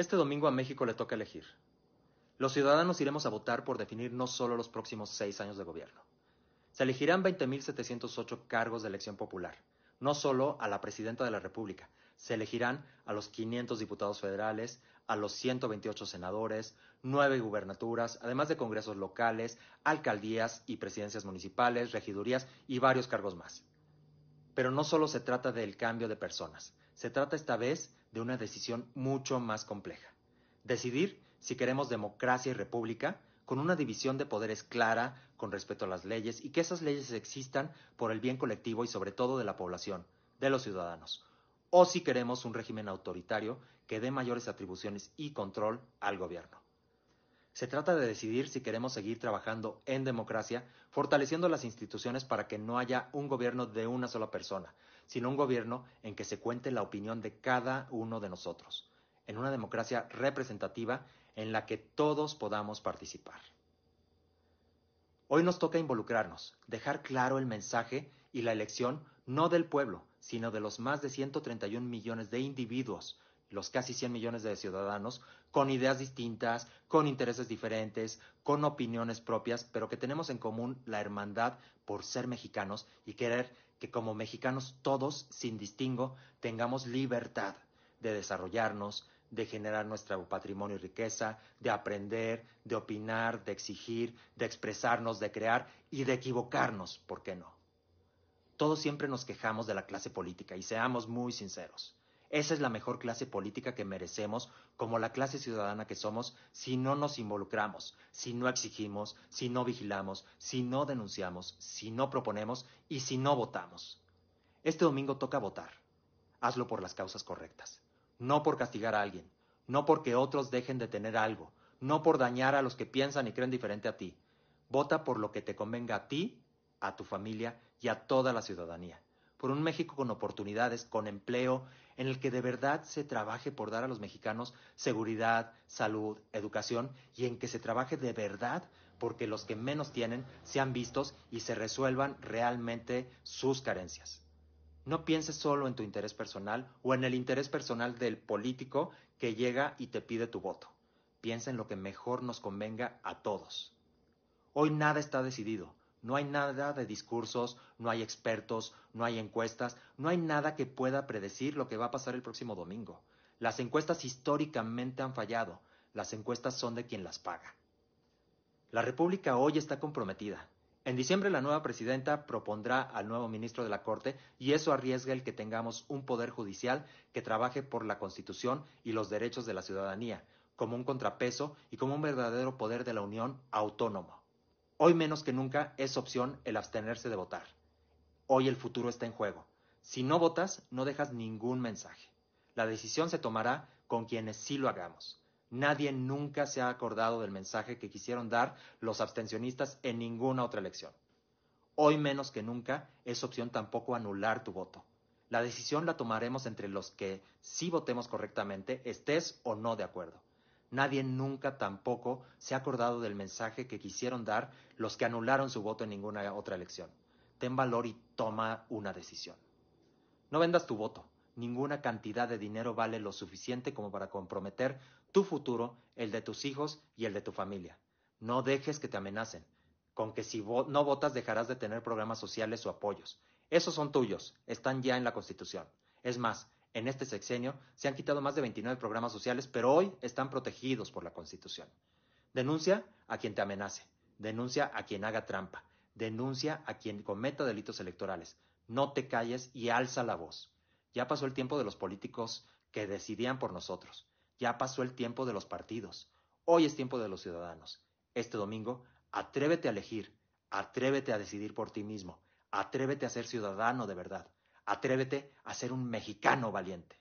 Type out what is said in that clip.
Este domingo a México le toca elegir. Los ciudadanos iremos a votar por definir no solo los próximos seis años de gobierno. Se elegirán 20.708 cargos de elección popular, no solo a la presidenta de la República, se elegirán a los 500 diputados federales, a los 128 senadores, nueve gubernaturas, además de congresos locales, alcaldías y presidencias municipales, regidurías y varios cargos más. Pero no solo se trata del cambio de personas, se trata esta vez de una decisión mucho más compleja. Decidir si queremos democracia y república, con una división de poderes clara con respeto a las leyes y que esas leyes existan por el bien colectivo y sobre todo de la población, de los ciudadanos. O si queremos un régimen autoritario que dé mayores atribuciones y control al gobierno. Se trata de decidir si queremos seguir trabajando en democracia, fortaleciendo las instituciones para que no haya un gobierno de una sola persona, sino un gobierno en que se cuente la opinión de cada uno de nosotros, en una democracia representativa en la que todos podamos participar. Hoy nos toca involucrarnos, dejar claro el mensaje y la elección no del pueblo, sino de los más de 131 millones de individuos los casi 100 millones de ciudadanos, con ideas distintas, con intereses diferentes, con opiniones propias, pero que tenemos en común la hermandad por ser mexicanos y querer que como mexicanos todos, sin distingo, tengamos libertad de desarrollarnos, de generar nuestro patrimonio y riqueza, de aprender, de opinar, de exigir, de expresarnos, de crear y de equivocarnos, ¿por qué no? Todos siempre nos quejamos de la clase política y seamos muy sinceros esa es la mejor clase política que merecemos como la clase ciudadana que somos si no nos involucramos, si no exigimos, si no vigilamos, si no denunciamos, si no proponemos y si no votamos. Este domingo toca votar. Hazlo por las causas correctas, no por castigar a alguien, no porque otros dejen de tener algo, no por dañar a los que piensan y creen diferente a ti. Vota por lo que te convenga a ti, a tu familia y a toda la ciudadanía por un México con oportunidades, con empleo, en el que de verdad se trabaje por dar a los mexicanos seguridad, salud, educación y en que se trabaje de verdad porque los que menos tienen sean vistos y se resuelvan realmente sus carencias. No pienses solo en tu interés personal o en el interés personal del político que llega y te pide tu voto. Piensa en lo que mejor nos convenga a todos. Hoy nada está decidido, no hay nada de discursos, no hay expertos, no hay encuestas, no hay nada que pueda predecir lo que va a pasar el próximo domingo. Las encuestas históricamente han fallado, las encuestas son de quien las paga. La República hoy está comprometida. En diciembre la nueva presidenta propondrá al nuevo ministro de la Corte y eso arriesga el que tengamos un poder judicial que trabaje por la Constitución y los derechos de la ciudadanía, como un contrapeso y como un verdadero poder de la Unión autónomo. Hoy menos que nunca es opción el abstenerse de votar. Hoy el futuro está en juego. Si no votas, no dejas ningún mensaje. La decisión se tomará con quienes sí lo hagamos. Nadie nunca se ha acordado del mensaje que quisieron dar los abstencionistas en ninguna otra elección. Hoy menos que nunca es opción tampoco anular tu voto. La decisión la tomaremos entre los que sí votemos correctamente, estés o no de acuerdo nadie nunca tampoco se ha acordado del mensaje que quisieron dar los que anularon su voto en ninguna otra elección. Ten valor y toma una decisión. No vendas tu voto. Ninguna cantidad de dinero vale lo suficiente como para comprometer tu futuro, el de tus hijos y el de tu familia. No dejes que te amenacen, con que si no votas dejarás de tener programas sociales o apoyos. Esos son tuyos, están ya en la Constitución. Es más, en este sexenio se han quitado más de 29 programas sociales, pero hoy están protegidos por la Constitución. Denuncia a quien te amenace, denuncia a quien haga trampa, denuncia a quien cometa delitos electorales. No te calles y alza la voz. Ya pasó el tiempo de los políticos que decidían por nosotros. Ya pasó el tiempo de los partidos. Hoy es tiempo de los ciudadanos. Este domingo, atrévete a elegir, atrévete a decidir por ti mismo, atrévete a ser ciudadano de verdad. Atrévete a ser un mexicano valiente.